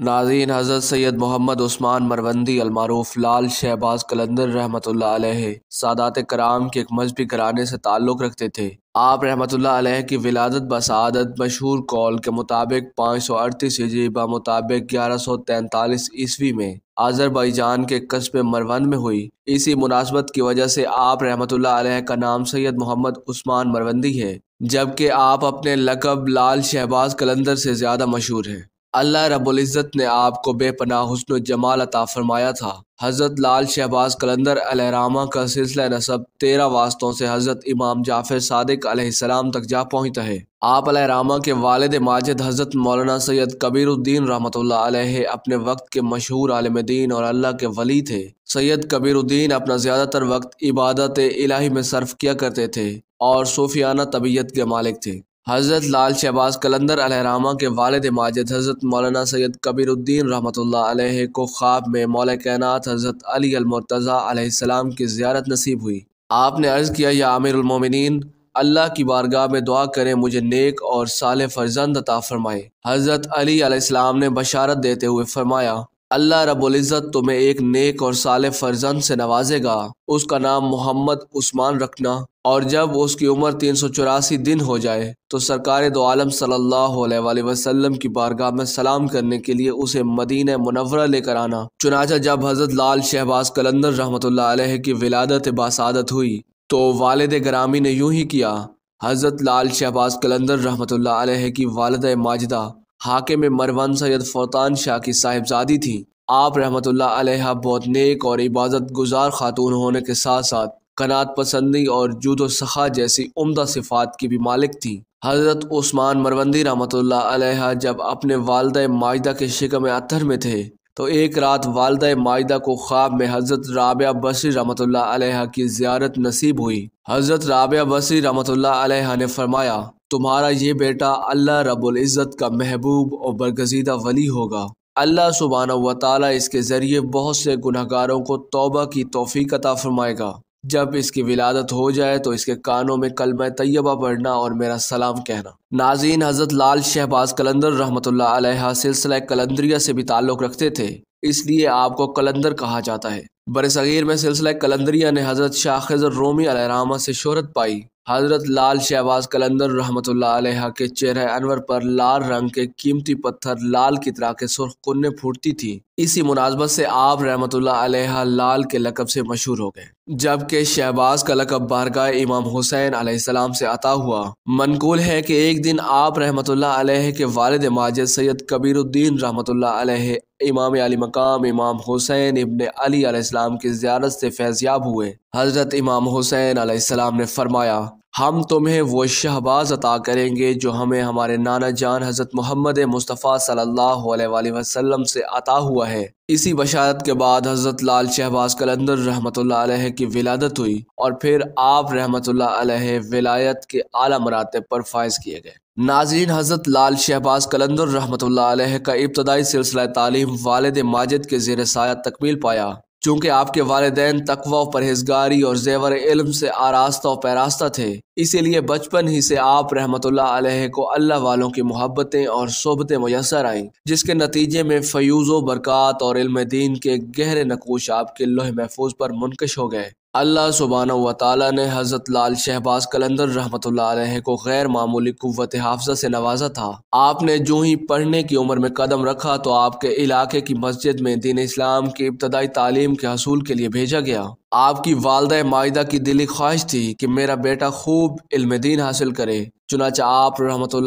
नाजीन हज़रत सैयद मोहम्मद उस्मान मरवंदी अलमारूफ लाल शहबाज कलंदर रहमत सादात कराम के एक मजहबी कराने से ताल्लुक़ रखते थे आप रहमत की विलादत बसादत मशहूर कॉल के मुताबिक पाँच सौ अड़तीस हिजरी मुताबिक ग्यारह सौ तैतालीस ईस्वी में आज़रबाईजान के कस्बे मरवंद में हुई इसी मुनासबत की वजह से आप रहमत का नाम सैयद मोहम्मद उस्मान मरवंदी है जबकि आप अपने लकब लाल शहबाज कलंदर से ज़्यादा मशहूर हैं अल्लाह इज़्ज़त ने आपको बेपनाह हुस्न जमाल अता फरमाया था हज़रत लाल शहबाज कलंदर अलहरामा का सिलसिला नसब तेरह वास्तों से हज़रत इमाम जाफिर सदक अलैहिस्सलाम तक जा पहुँचता है आप अलहरामा के वालद माजिद हज़रत मौलाना सैयद कबीरुद्दीन रहमत अलैहि अपने वक्त के मशहूर आलम दीन और अल्लाह के वली थे सैयद कबीरुद्दीन अपना ज़्यादातर वक्त इबादत इलाही में सर्फ किया करते थे और सूफियाना तबीयत के मालिक थे हज़रत लाल शहबाज कलंदर अलहरामा के वालद माजद हज़रत मौलाना सैद कबीरुद्दीन रहमत को ख्वाब में मौल कैनात हज़रत अली अलमरतज़ाम की ज्यारत नसीब हुई आपने अर्ज़ किया या आमिरमिन अल्लाह की बारगाह में दुआ करें मुझे नेक और साल फर्जंद फ़रमाए हज़रत अली ने बशारत देते हुए फरमाया अल्लाह रबुल्ज़त तुम्हें एक नेक और साल फर्जंद से नवाजेगा उसका नाम मोहम्मद उस्मान रखना और जब उसकी उम्र तीन सौ चौरासी दिन हो जाए तो सरकार दो आलम सल्लल्लाहु अलैहि वसल्लम की बारगाह में सलाम करने के लिए उसे मदीन मुनवरा लेकर आना चुनाचा जब हजरत लाल शहबाज कलंदर रहमत की विलादत बासादत हुई तो वालद ग्रामी ने यूं ही किया हज़रत लाल शहबाज कलंदर रहमत की वालद माजदा हाकिम मरवान सैयद फौतान शाह की साहिबजादी थी आप रहमत ला बहुत नेक और इबादत गुजार खातून होने के साथ साथ कनात पसंदी और जूद सखा जैसी उम्दा सिफात की भी मालिक थी हज़रत उस्मान मरवंदी रहमत ला जब अपने वालद माजदा के शिकम अतर में थे तो एक रात वालद माजदा को ख्वाब में हज़रत राबिया बसरी रमत की जियारत नसीब हुई हज़रत राबिया बसरी रमत अलैहा ने फरमाया तुम्हारा ये बेटा अल्लाह रब्बुल इज़्ज़त का महबूब और बरगजीदा वली होगा अल्लाह सुबहाना व ताली इसके ज़रिए बहुत से गुनहगारों को तोबा की तोफ़ी अता फरमाएगा जब इसकी विलादत हो जाए तो इसके कानों में मैं तय्यबा पढ़ना और मेरा सलाम कहना नाजीन हज़रत लाल शहबाज कलंदर रहमत सिलसिला कलंदरिया से भी ताल्लुक़ रखते थे इसलिए आपको कलंदर कहा जाता है बरसगीर में सिलसिला कलंदरिया ने हज़रत शाह रोमी रोमी से शहरत पाई हज़रत लाल शहबाज कलंदर रहमतुल्लाह के चेहरे अनवर पर लाल रंग के कीमती पत्थर लाल की तरह के सुरख कुन्ने फूटती थी इसी मुनासबत से आप रहमत लाल के लकब से मशहूर हो गए जबकि शहबाज का लकब बारगा इमाम हुसैन आलाम से अता हुआ मनकूल है कि एक दिन आप रहमत के वालद माजद सैयद कबीरुद्दीन रहमत इमाम अली मकाम इमाम हुसैन इबन अली आसमाम की ज्यारत से फैज़याब हुए हज़रत इमाम हुसैन आलाम ने फरमाया हम तुम्हें वो शहबाज अता करेंगे जो हमें हमारे नाना जान हज़रत मोहम्मद मुस्तफ़ा सल्लल्लाहु अलैहि वसल्लम से अता हुआ है इसी बशारत के बाद हज़रत लाल शहबाज कलंदर रहमतुल्लाह अलैह की विलादत हुई और फिर आप रहमतुल्लाह अलैह विलायत के आला मरातब पर फायज किए गए नाजीन हज़रत लाल शहबाज कलंदर रहमतुल्लाह का इब्तदाई सिलसिला तालीम वालद माजिद के जेर साया तकमील पाया चूँकि आपके वालदेन तकवा परहेजगारी और जेवर इलम से आरास्ता और पैरास्ता थे इसीलिए बचपन ही से आप रहमत को अल्लाह वालों की मोहब्बतें और सोबतें मैसर आईं जिसके नतीजे में फयूज़ो बरक़ात और इल्म दीन के गहरे नकोश आपके लोहे महफूज पर मुनकश हो गए अल्लाह सुबहाना व ताली ने हज़रत लाल शहबाज कलंदर रहमत को गैर मामूली कुत हाफजा से नवाजा था आपने जो ही पढ़ने की उम्र में कदम रखा तो आपके इलाके की मस्जिद में दीन इस्लाम की इब्तदाई तालीम के हसूल के लिए भेजा गया आपकी वालदा माहिदा की दिली ख्वाहिश थी कि मेरा बेटा खूब इल्म दीन हासिल करे चुनाचा आप रहमत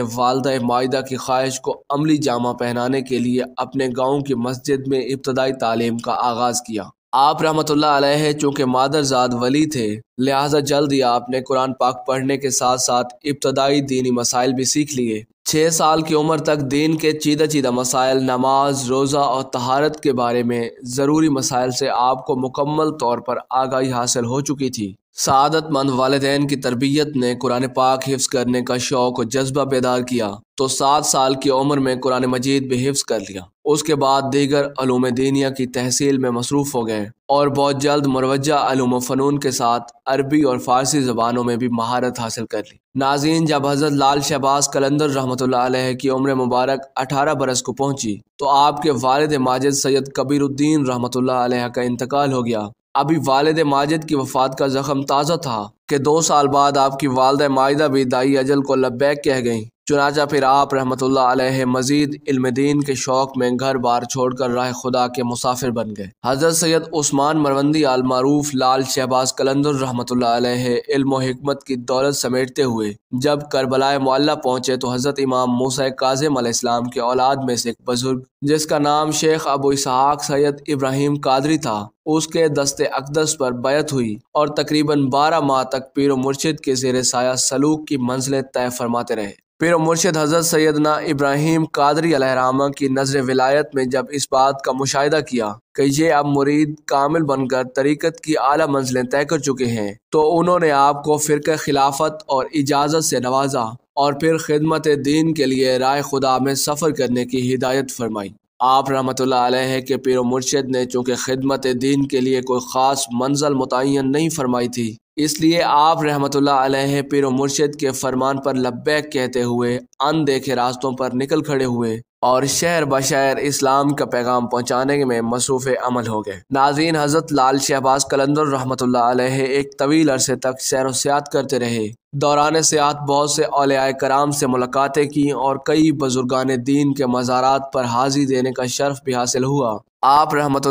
ने वालदा माहिदा की ख्वाहिश को अमली जामा पहनाने के लिए अपने गाँव की मस्जिद में इब्तदाई तालीम का आगाज़ किया आप रहमतुल्लाह अलैह चूँकि मादरजाद वली थे लिहाजा जल्द ही आपने कुरान पाक पढ़ने के साथ साथ इब्तदाई दीनी मसाइल भी सीख लिए छः साल की उम्र तक दीन के चीदा चीदा मसाइल नमाज रोज़ा और तहारत के बारे में ज़रूरी मसाइल से आपको मुकम्मल तौर पर आगाही हासिल हो चुकी थी सादतमंद वालदेन की तरबियत ने कुरान पाक हिफ्स करने का शौक और जज्बा बेदार किया तो सात साल की उम्र में कुरान मजीद भी हिफ्स कर लिया उसके बाद दीगर अलूम दीनिया की तहसील में मसरूफ़ हो गए और बहुत जल्द मरवजा अलूम फ़नून के साथ अरबी और फ़ारसी ज़बानों में भी महारत हासिल कर ली नाजीन जब हज़रत लाल शहबाज कलंदर रहमत की उम्र मुबारक अठारह बरस को पहुंची तो आपके वालद माजिद सैयद कबीरुद्दीन रहमत का इंतकाल हो गया अभी वालद माजिद की वफात का ज़ख़म ताज़ा था कि दो साल बाद आपकी वालद माहिदा भी दाई अजल को लब्बैक कह गईं चुनाचा फिर आप रहमत ला मजीद इल्म के शौक में घर बार छोड़ कर राह खुदा के मुसाफिर बन गए हजरत सैयद उस्मान मरवंदी आलमारूफ लाल शहबाज कलंदर रहमत इल्म की दौलत समेटते हुए जब करबलाए मोल्ला पहुंचे तो हजरत इमाम मूसा काजिम अलैहिस्सलाम के औलाद में से एक बुजुर्ग जिसका नाम शेख अबू इसहाक सैयद इब्राहिम कादरी था उसके दस्ते अकदस पर बैत हुई और तकरीबन बारह माह तक पीर मुर्शिद के जेर साया सलूक की मंजिलें तय फरमाते रहे पीर मुर्शद हज़रत सैदना इब्राहिम कादरी अलहरामा की नजर विलायत में जब इस बात का मुशाह किया कि ये अब मुरीद कामिल बनकर तरीक़त की आला मंजिलें तय कर चुके हैं तो उन्होंने आपको फ़िरक खिलाफत और इजाज़त से नवाजा और फिर खिदमत दीन के लिए राय खुदा में सफ़र करने की हिदायत फरमाई आप रहमत है कि पीर मुर्शद ने चूँकि खिदमत दीन के लिए कोई ख़ास मंजिल मुतन नहीं फरमाई थी इसलिए आप रहमत अलैह पीर मुर्शद के फरमान पर लब्बैक कहते हुए अनदेखे रास्तों पर निकल खड़े हुए और शहर ब शहर इस्लाम का पैगाम पहुँचाने में मसरूफ़ अमल हो गए नाजीन हज़रत लाल शहबाज कलंदर रहमत एक तवील अरसे तक सैर व सियात करते रहे दौरान सियात बहुत से अलिया कराम से मुलाकातें की और कई बुजुर्गान दीन के मज़ारात पर हाज़िर देने का शर्फ भी हासिल हुआ आप रहमत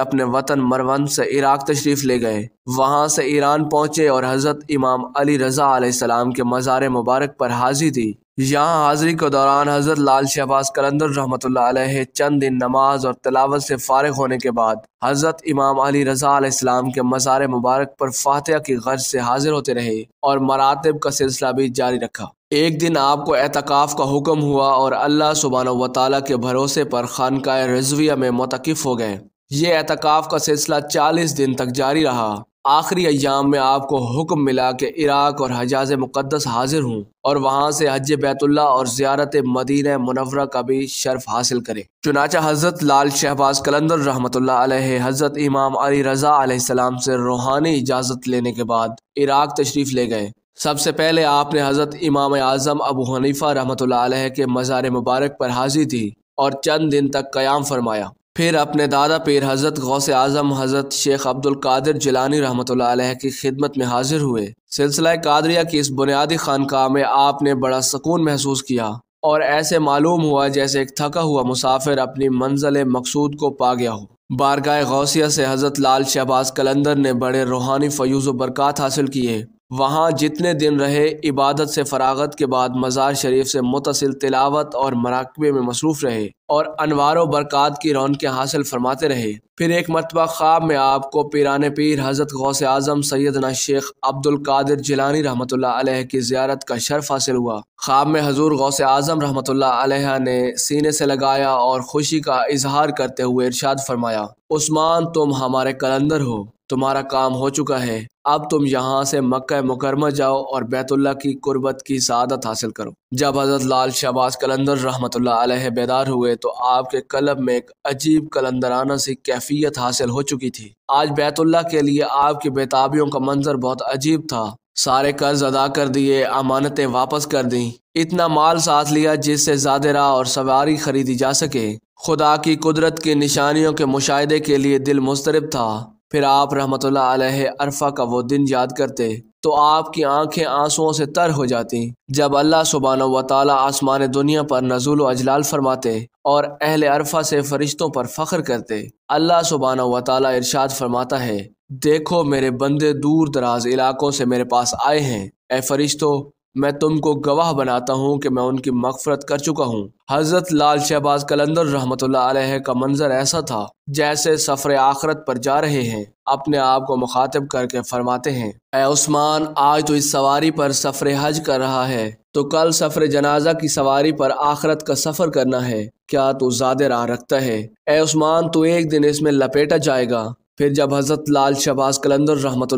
अपने वतन मरवन से इराक तशरीफ़ ले गए वहाँ से ईरान पहुँचे और हज़रत इमाम अली रज़ा आलाम के मज़ार मुबारक पर हाज़िर दी यहाँ हाज़िरी के दौरान हज़रत लाल शहबाज कलंदर रहमत चंद दिन नमाज और तलावत से फ़ारग होने के बाद हज़रत इमाम अली रज़ा इस्लाम के मज़ार मुबारक पर फातह की गर्ज से हाजिर होते रहे और मरातब का सिलसिला भी जारी रखा एक दिन आपको एहतकाफ़ का हुक्म हुआ और अल्लाह सुबहान व के भरोसे पर खानका रजविया में मतकफ़ हो गए ये एहतकाफ़ का सिलसिला चालीस दिन तक जारी रहा आखिरी अयाम में आपको हुक्म मिला कि इराक और हजाज मुक़दस हाजिर हूँ और वहाँ से हज बैतुल्ला और ज़्यारत मदीन मुनवरा का भी शर्फ हासिल करें चुनाचा हज़रत लाल शहबाज कलंदर रहमत हज़रत इमाम अली रज़ा सलाम से रूहानी इजाज़त लेने के बाद इराक तशरीफ़ ले गए सबसे पहले आपने हज़रत इमाम आज़म अबू हनीफ़ा रहमत के मज़ार मुबारक पर हाजिर थी और चंद दिन तक क़याम फरमाया फिर अपने दादा पीर हज़रत गौस आज़म हज़रत शेख अब्दुल कादिर जिलानी रहमत की खिदमत में हाजिर हुए सिलसिला कादरिया की इस बुनियादी खानकाह में आपने बड़ा सुकून महसूस किया और ऐसे मालूम हुआ जैसे एक थका हुआ मुसाफिर अपनी मंजिल मकसूद को पा गया हो बारगाह गौसिया से हज़रत लाल शहबाज कलंदर ने बड़े रूहानी फयूज़ बरक़ात हासिल किए वहाँ जितने दिन रहे इबादत से फरागत के बाद मज़ार शरीफ से मुतसिल तिलावत और मराकबे में मसरूफ़ रहे और अनवार बरक़ात की रौनक हासिल फरमाते रहे फिर एक मरतबा ख्वाब में आपको पीरान पीर हज़रत गौस आज़म सैदना शेख अब्दुल कादिर जिलानी रहमत की ज्यारत का शर्फ हासिल हुआ ख्वाब में हजूर गौस आज़म रहमत ने सीने से लगाया और खुशी का इजहार करते हुए इरशाद फरमाया उस्मान तुम हमारे कलंदर हो तुम्हारा काम हो चुका है अब तुम यहाँ से मक्का मुकरमा जाओ और बैतुल्ला की कुर्बत की सादत हासिल करो जब हजरत लाल शहबाज कलंदर रहमत बेदार हुए तो आपके कलब में एक अजीब कलंदराना सी कैफियत हासिल हो चुकी थी आज बैतुल्ला के लिए आपकी बेताबियों का मंजर बहुत अजीब था सारे कर्ज अदा कर दिए अमानतें वापस कर दी इतना माल साथ लिया जिससे जादेरा और सवारी खरीदी जा सके खुदा की कुदरत की निशानियों के मुशाहे के लिए दिल मुस्तरब था फिर आप रहमत अरफा का वो दिन याद करते तो आपकी आंखें आंसुओं से तर हो जाती जब अल्लाह सुबहान व आसमान दुनिया पर नजूल अजलाल फरमाते और अहल अरफा से फरिश्तों पर फ़ख्र करते अल्लाह सुबहान व ताली फरमाता है देखो मेरे बंदे दूर दराज इलाकों से मेरे पास आए हैं ए फरिश्तों मैं तुमको गवाह बनाता हूँ कि मैं उनकी मकफरत कर चुका हूँ हजरत लाल शहबाज कलंदर रहमत का मंजर ऐसा था जैसे सफर आखरत पर जा रहे हैं अपने आप को मुखातिब करके फरमाते हैं ए उस्मान आज तो इस सवारी पर सफर हज कर रहा है तो कल सफर जनाजा की सवारी पर आखरत का सफर करना है क्या तू ज्यादा राह रखता है ए उस्मान तू एक दिन इसमें लपेटा जाएगा फिर जब हज़रत लाल शबाज कलंदर रहमत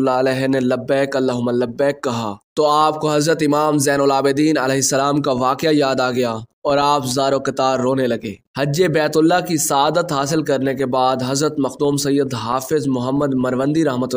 ने लब्बैक लब्बैक कहा तो आपको हज़रत इमाम जैनदीन सलाम का वाक़ याद आ गया और आप जारो कतार रोने लगे हज बैतुल्ला की सादत हासिल करने के बाद हज़रत मखदूम सैयद हाफिज मोहम्मद मरवंदी रहमत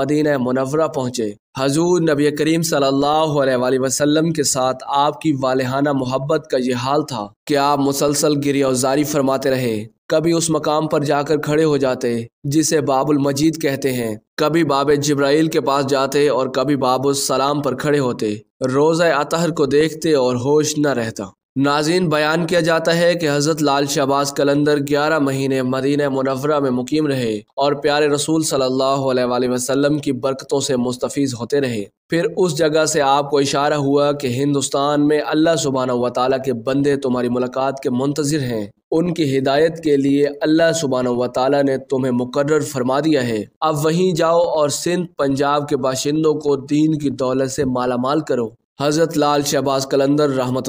मदीना मुनवरा पहुँचे हजूर नबी करीम सल्लल्लाहु अलैहि वसल्लम के साथ आपकी वालहाना मोहब्बत का यह हाल था कि आप मुसलसल औजारी फरमाते रहे कभी उस मकाम पर जाकर खड़े हो जाते जिसे बाबुल मजीद कहते हैं कभी बाब जब्राइल के पास जाते और कभी सलाम पर खड़े होते रोज़ अतहर को देखते और होश न रहता नाजीन बयान किया जाता है कि हज़रत लाल शहबाज कलंदर ग्यारह महीने मदीन मुनवरा में मुकीम रहे और प्यारे रसूल सल्लल्लाहु अलैहि वसल्लम की बरकतों से मुस्तफ़ होते रहे फिर उस जगह से आपको इशारा हुआ कि हिंदुस्तान में अल्लाह सुबहाना व के बंदे तुम्हारी मुलाकात के मुंतज़र हैं उनकी हिदायत के लिए अल्लाह सुबहान व ने तुम्हें मुकर फरमा दिया है अब वहीं जाओ और सिंध पंजाब के बाशिंदों को दीन की दौलत से मालामाल करो हज़रत लाल शहबाज कलंदर रहमत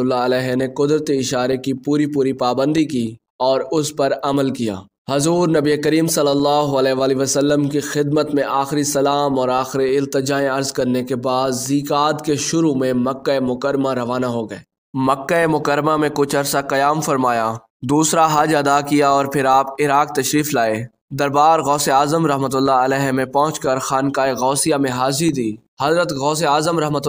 ने कुदरत इशारे की पूरी पूरी पाबंदी की और उस पर अमल किया हजूर नबी करीम सल्लल्लाहु अलैहि वसल्लम की खिदमत में आखिरी सलाम और आखिरी अल्तजाएँ अर्ज़ करने के बाद जीकात के शुरू में मक् मुकरमा रवाना हो गए मक् मुकरमा में कुछ अरसा क़याम फरमाया दूसरा हज अदा किया और फिर आप इराक तशरीफ़ लाए दरबार गौस आज़म रहमत में पहुँच कर खानका गौसिया में हाजिर दी हज़रत गौस आज़म रहमत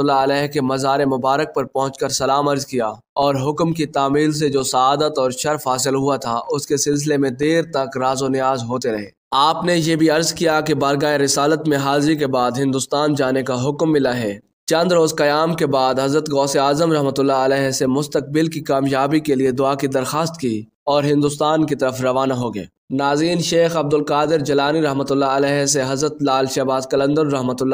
के मज़ार मुबारक पर पहुँच कर सलाम अर्ज़ किया और हुक्म की तामील से जो सदत और शर्फ हासिल हुआ था उसके सिलसिले में देर तक राजो न्याज होते रहे आपने ये भी अर्ज़ किया कि बारगाह रसालत में हाजिरी के बाद हिंदुस्तान जाने का हुक्म मिला है चंद रोज़ क़्याम के बाद हज़रत गौस आज़म रहमत से मुस्तबिल की कामयाबी के लिए दुआ की दरख्वास्त की और हिंदुस्तान की तरफ रवाना हो गए नाजीन शेख अब्दुल कादिर जलानी रहमत से हज़रत लाल शहबाज कलंदर रहमत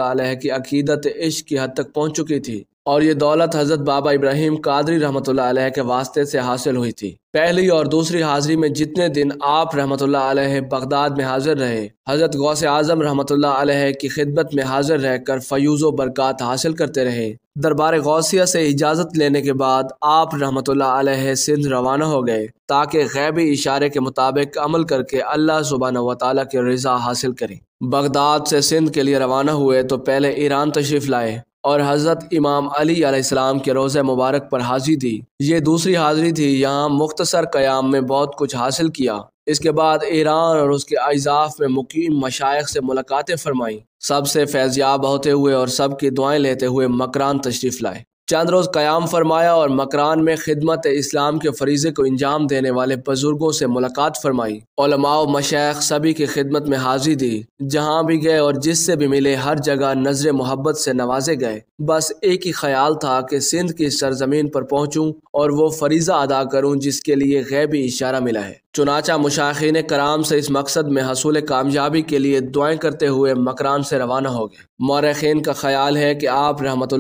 की अकीदत इश्क की हद तक पहुँच चुकी थी और ये दौलत हज़रत बाबा इब्राहिम कादरी रहमत आलह के वास्ते से हासिल हुई थी पहली और दूसरी हाजिरी में जितने दिन आप रहमत आलह बगदाद में हाजिर रहे हज़रत गौस आजम रहमत आलह की खिदमत में हाजिर रहकर फयूज़ बरक़ात हासिल करते रहे दरबार गौसिया से इजाज़त लेने के बाद आप रहमत आलह सिंध रवाना हो गए ताकि गैबी इशारे के मुताबिक अमल करके अल्लाह सुबहान व ताली की रज़ा हासिल करें बगदाद से सिंध के लिए रवाना हुए तो पहले ईरान तशरीफ़ लाए और हज़रत इमाम अली आसमाम के रोज़ मुबारक पर हाज़िरी दी ये दूसरी हाज़िरी थी यहाँ मुख्तसर क्याम में बहुत कुछ हासिल किया इसके बाद ईरान और उसके अजाफ में मुकीम मशाइ से मुलाकातें फरमाईं सबसे फैज़याब होते हुए और सब की दुआएं लेते हुए मकरान तशरीफ़ लाए चंद रोज़ क़याम फरमाया और मकरान में खिदमत इस्लाम के फरीज़े को अंजाम देने वाले बुज़ुर्गों से मुलाकात फरमाई ओलमाओ मशैक सभी की खिदमत में हाजिर दी जहाँ भी गए और जिससे भी मिले हर जगह नजर मोहब्बत से नवाजे गए बस एक ही ख्याल था कि सिंध की सरजमीन पर पहुँचूँ और वो फरीज़ा अदा करूँ जिसके लिए गैबी इशारा मिला है चुनाचा मुशाखीन कराम से इस मकसद में हसूल कामयाबी के लिए दुआएं करते हुए मकरान से रवाना हो गए मौरखीन का ख्याल है कि आप रहमत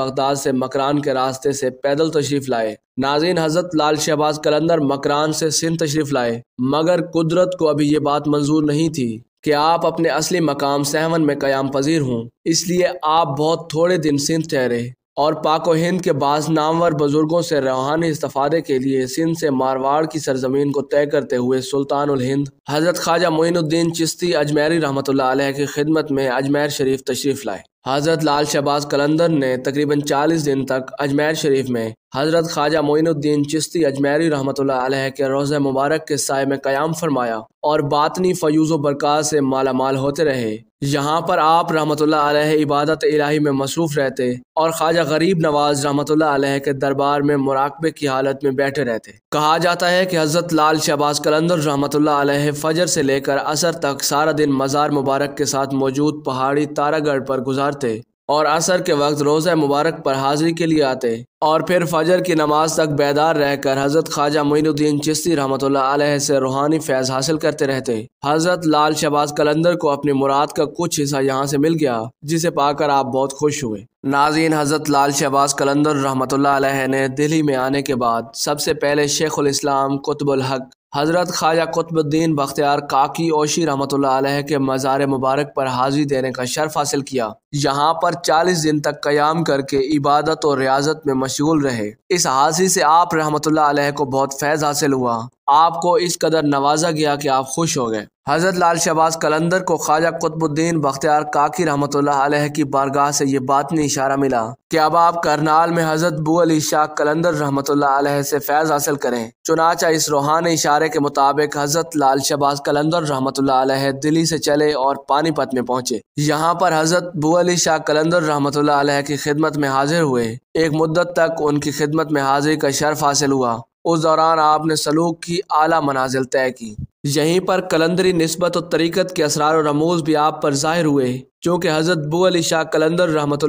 बगदाद से मकरान के रास्ते से पैदल तशरीफ़ लाए नाजीन हजरत लाल शहबाज कलंदर मकरान से सिंध तशरीफ़ लाए मगर कुदरत को अभी ये बात मंजूर नहीं थी कि आप अपने असली मकाम सहवन में क्याम पजीर हूँ इसलिए आप बहुत थोड़े दिन सिंध ठहरे और पाक हिंद के बाद नामवर बुज़ुर्गों से रूहानी इस्तफ़ादे के लिए सिंध से मारवाड़ की सरजमीन को तय करते हुए सुल्तान हिंद हज़रत ख्वाजा मोइनुद्दीन चिश्ती अजमेरी रहमत की खिदमत में अजमेर शरीफ तशरीफ़ लाए हज़रत लाल शहबाज कलंदर ने तकरीबन 40 दिन तक अजमेर शरीफ में हज़रत ख्वाजा मोइनुद्दीन चिश्ती अजमेरी रहमत के रोज़ मुबारक के साय में क्याम फरमाया और बातनी फयूज़ बरक़ात से मालामाल होते रहे यहाँ पर आप रहमत आलह इबादत इलाही में मसरूफ़ रहते और ख्वाजा गरीब नवाज रहमत आलह के दरबार में मुराकबे की हालत में बैठे रहते कहा जाता है कि हज़रत लाल शहबाज कलंदर रहमत आलह फजर से लेकर असर तक सारा दिन मज़ार मुबारक के साथ मौजूद पहाड़ी तारागढ़ पर गुजारते और असर के वक्त रोज़ मुबारक पर हाजिरी के लिए आते और फिर फजर की नमाज तक बेदार रहकर हज़रत ख्वाजा मोइनुद्दीन चिश्ती रहमत से रूहानी फैज़ हासिल करते रहते हज़रत लाल शबाज कलंदर को अपनी मुराद का कुछ हिस्सा यहाँ से मिल गया जिसे पाकर आप बहुत खुश हुए नाजीन हज़रत लाल शहबाज कलंदर रहमत ने दिल्ली में आने के बाद सबसे पहले इस्लाम कुतुबुल हक हज़रत ख्वाजा कुतुबुद्दीन बख्तियार काकी ओशी रहमत के मज़ार मुबारक पर हाजिरी देने का शर्फ हासिल किया यहाँ पर चालीस दिन तक क्याम करके इबादत और रियाजत में मशगूल रहे इस हासिल से आप रहमत को बहुत फैज़ हासिल हुआ आपको इस कदर नवाजा गया कि आप खुश हो गए हज़रत लाल शहबाज कलंदर को ख्वाजा कुतुबुद्दीन बख्तियार काकी रहमत की बारगाह से ये बात ने इशारा मिला कि अब आप करनाल में हज़रत बू अली शाह कलंदर रहमत से फैज़ हासिल करें चुनाचा इस रूहान इशारे के मुताबिक हज़रत लाल शहबाज कलंदर रहमत दिल्ली से चले और पानीपत में पहुंचे यहाँ पर हज़रत बू अली शाह कलंदर रहमत की खिदमत में हाजिर हुए एक मुद्दत तक उनकी खिदमत में हाजिरी का शर्फ हासिल हुआ उस दौरान आपने सलूक की आला मनाजिल तय की यहीं पर कलंदरी नस्बत और तरीक़त के असरार और रमोज भी आप पर जाहिर हुए चूँकि हज़रत बू अली शाह कलंदर रहमत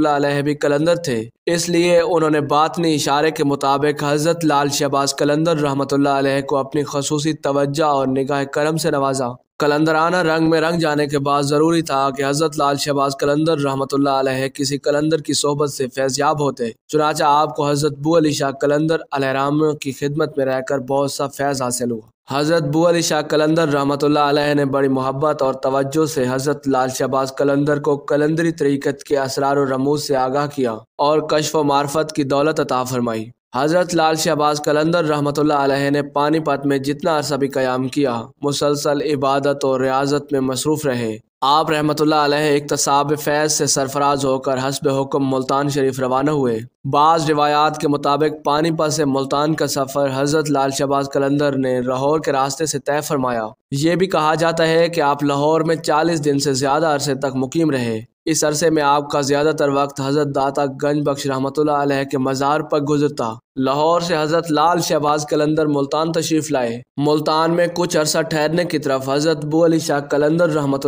भी कलंदर थे इसलिए उन्होंने बातनी इशारे के मुताबिक हज़रत लाल शहबाज कलंदर रहमत को अपनी खसूसी तवज्जा और निगाह करम से नवाजा कलंदराना रंग में रंग जाने के बाद ज़रूरी था कि हज़रत लाल शहबाज कलंदर रहमत किसी कलंदर की सोहबत से फैज़याब होते चुनाचा आपको हज़रत बू अली शाह कलंदर अलहराम की खिदमत में रहकर बहुत सा फैज़ हासिल हुआ हज़रत बू अली शाह कलंदर रहमत ने बड़ी मोहब्बत और तवज्जो से हज़रत लाल शहबाज कलंदर को कलंदरी तरीक़त के असरार रमूज से आगाह किया और कशफ मार्फत की दौलत अता फरमाई हज़रत लाल शहबाज कलंदर रहमत ने पानीपत में जितना अरसा भी क्याम किया मुसलसल इबादत और रियाजत में मसरूफ़ रहे आप रहमत इकतसाब फैज़ से सरफराज होकर हसब हुक्म मुल्तान शरीफ रवाना हुए बाज़ रिवायात के मुताबिक पानीपत से मुल्तान का सफ़र हज़रत लाल शहबाज कलंदर ने लाहौर के रास्ते से तय फरमाया ये भी कहा जाता है कि आप लाहौर में चालीस दिन से ज़्यादा अरसे तक मुकीम रहे इस अरसे में आपका ज़्यादातर वक्त हज़रत दाता गंज बख्श रहमत के मज़ार पर गुजरता लाहौर से हज़रत लाल शहबाज कलंदर मुल्तान तशरीफ़ लाए मुल्तान में कुछ अरसा ठहरने की तरफ हज़रत बू अली शाह कलंदर रहमत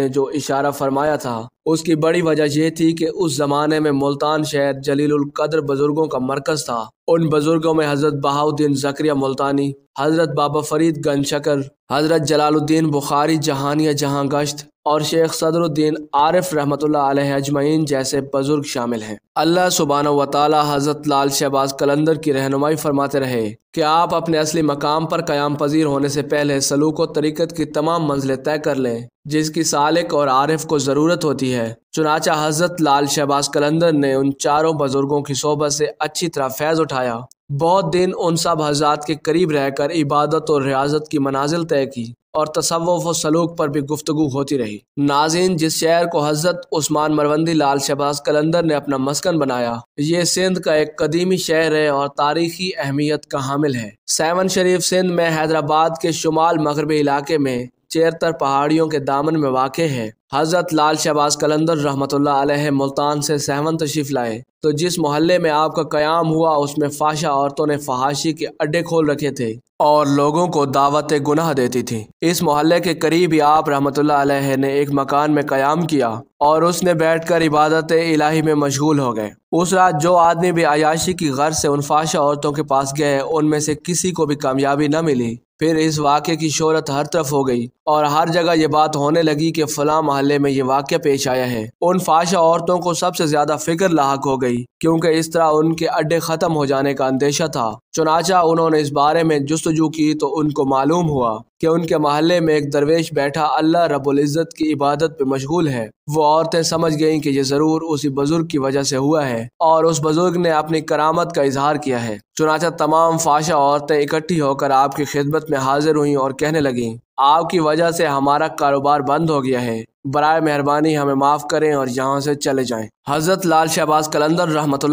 ने जो इशारा फरमाया था उसकी बड़ी वजह यह थी कि उस ज़माने में मुल्तान शहर जलीलकद्र बुज़ुर्गों का मरकज़ था उन बुज़ुर्गों में हज़रत बहाउद्दीन जक्रिया मुल्तानी हज़रत बाबा फरीद गंज शकर हज़रत जलालुद्दीन बुखारी जहानिया जहां गश्त और शेख सदरुद्दीन आरिफ रहमत आजमैन जैसे बुजुर्ग शामिल हैं अल्लाह सुबहाना व हज़रत लाल शहबाज कलंदर की रहनुमाई फरमाते रहे कि आप अपने असली मकाम पर क़याम पजीर होने से पहले सलूक व तरीक़त की तमाम मंजिलें तय कर लें जिसकी सालिक और आरिफ को ज़रूरत होती है चुनाचा हज़रत लाल शहबाज कलंदर ने उन चारों बुज़ुर्गों की सोबत से अच्छी तरह फैज़ उठाया बहुत दिन उन सब हजरात के करीब रहकर इबादत और रियाजत की मनाजिल तय की और तसवुफ़ सलूक पर भी गुफ्तु होती रही नाजिन जिस शहर को हजरत उस्मान मरवंदी लाल शहबाज कलंदर ने अपना मस्कन बनाया ये सिंध का एक कदीमी शहर है और तारीखी अहमियत का हामिल है सैवन शरीफ सिंध में हैदराबाद के शुमाल मगरबी इलाके में चेरतर पहाड़ियों के दामन में वाक़ है हज़रत लाल शहबाज कलंदर रहमतुल्लाह अलैह मुल्तान से सहवन तशीफ लाए तो जिस मोहल्ले में आपका क़याम हुआ उसमें फाशा औरतों ने फहाशी के अड्डे खोल रखे थे और लोगों को दावत गुनाह देती थी इस मोहल्ले के करीब ही आप रहमतुल्लाह अलैह ने एक मकान में क़याम किया और उसमें बैठकर इबादत इलाही में मशगूल हो गए उस रात जो आदमी भी आयाशी की गर्ज से उन फाशा औरतों के पास गए उनमें से किसी को भी कामयाबी न मिली फिर इस वाक़े की शहरत हर तरफ हो गई और हर जगह ये बात होने लगी कि फलां महल्ले में ये वाक्य पेश आया है उन फाशा औरतों को सबसे ज़्यादा फिक्र लाक हो गई क्योंकि इस तरह उनके अड्डे ख़त्म हो जाने का अंदेशा था चुनाचा उन्होंने इस बारे में जस्तजू की तो उनको मालूम हुआ कि उनके महल्ले में एक दरवेश बैठा अल्लाह रब्बुल इज़्ज़त की इबादत पे मशगूल है वो औरतें समझ गईं कि ये ज़रूर उसी बुज़ुर्ग की वजह से हुआ है और उस बुज़ुर्ग ने अपनी करामत का इजहार किया है चुनाचा तमाम फाशा औरतें इकट्ठी होकर आपकी खिदमत में हाजिर हुई और कहने लगीं आपकी वजह से हमारा कारोबार बंद हो गया है बर मेहरबानी हमें माफ़ करें और यहाँ से चले जाएं। हज़रत लाल शहबाज कलंदर रहमत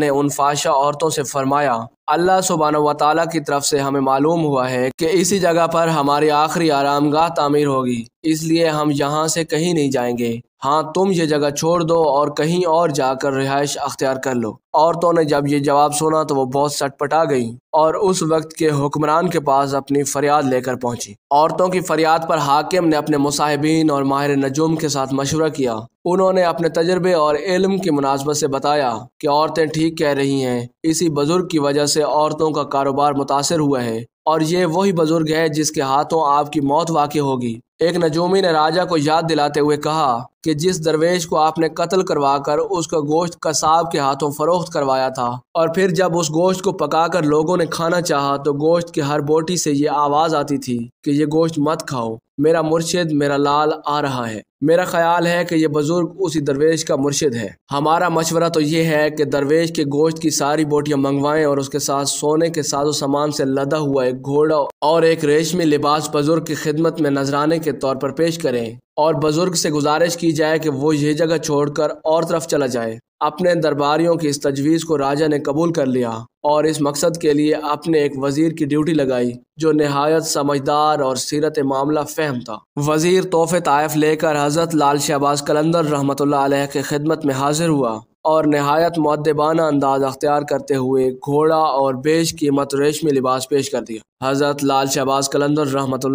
ने उन फाशा औरतों से फरमाया अल्लाह सुबहान व की तरफ से हमें मालूम हुआ है कि इसी जगह पर हमारी आखिरी आराम गाह तामीर होगी इसलिए हम यहाँ से कहीं नहीं जाएंगे हाँ तुम ये जगह छोड़ दो और कहीं और जाकर रिहाइश अख्तियार कर लो औरतों ने जब ये जवाब सुना तो वो बहुत सटपटा गईं और उस वक्त के हुक्मरान के पास अपनी फरियाद लेकर पहुंची औरतों की फरियाद पर हाकिम ने अपने मुसाहिबीन और माहिर नजूम के साथ मशवरा किया उन्होंने अपने तजर्बे और इल्म की मुनासबत से बताया कि औरतें ठीक कह रही हैं इसी बुजुर्ग की वजह से औरतों का कारोबार मुतासर हुआ है और ये वही बुज़ुर्ग है जिसके हाथों आपकी मौत वाकई होगी एक नजूमी ने राजा को याद दिलाते हुए कहा कि जिस दरवेश को आपने कत्ल करवाकर उसका गोश्त कसाब के हाथों फरोख्त करवाया था और फिर जब उस गोश्त को पकाकर लोगों ने खाना चाहा तो गोश्त की हर बोटी से ये आवाज़ आती थी कि ये गोश्त मत खाओ मेरा मुर्शिद मेरा लाल आ रहा है मेरा ख्याल है कि ये बुजुर्ग उसी दरवेश का मुर्शिद है हमारा मशवरा तो ये है कि दरवेश के गोश्त की सारी बोटियां मंगवाएं और उसके साथ सोने के साजो सामान से लदा हुआ एक घोड़ा और एक रेशमी लिबास बुजुर्ग की खिदमत में नजराने के तौर पर पेश करें और बुजुर्ग से गुजारिश की जाए कि वो ये जगह छोड़कर और तरफ चला जाए अपने दरबारियों की इस तजवीज़ को राजा ने कबूल कर लिया और इस मकसद के लिए अपने एक वजीर की ड्यूटी लगाई जो नहायत समझदार और सीरत मामला फहम था वजीर तोहफे तायफ लेकर हजरत लाल शहबाज कलंदर रहमत के खिदमत में हाजिर हुआ और नहायत मद्देबाना अंदाज अख्तियार करते हुए घोड़ा और बेश कीमत रेशमी लिबास पेश कर दिया हजरत लाल शहबाज कलंदर रहमत